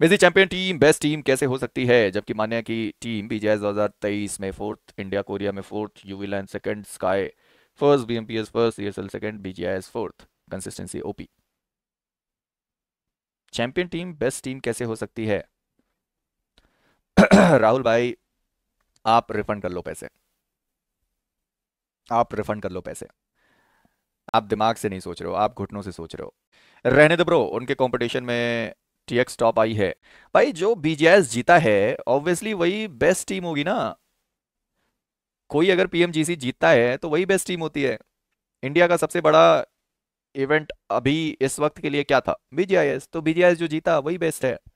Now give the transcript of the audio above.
मेजी champion team best team कैसे हो सकती है जबकि मान्य की टीम बीजेएस 2023 में फोर्थ इंडिया कोरिया में fourth UV land second sky first B BMPS first C S L second CSL second S fourth consistency OP champion team best team कैसे हो सकती है राहुल भाई आप रिफंड कर लो पैसे आप रिफंड कर लो पैसे आप दिमाग से नहीं सोच रहे हो आप घुटनों से सोच रहे हो रहने दो ब्रो उनके कंपटीशन में टी एक्स टॉप आई है भाई जो बीजेएस जीता है ऑब्वियसली वही बेस्ट टीम होगी ना कोई अगर पीएमजीसी जीतता है तो वही बेस्ट टीम होती है इंडिया का सबसे बड़ा इवेंट अभी इस वक्त के लिए क्या था बीजेएस तो बीजेएस जो जीता वही बेस्ट है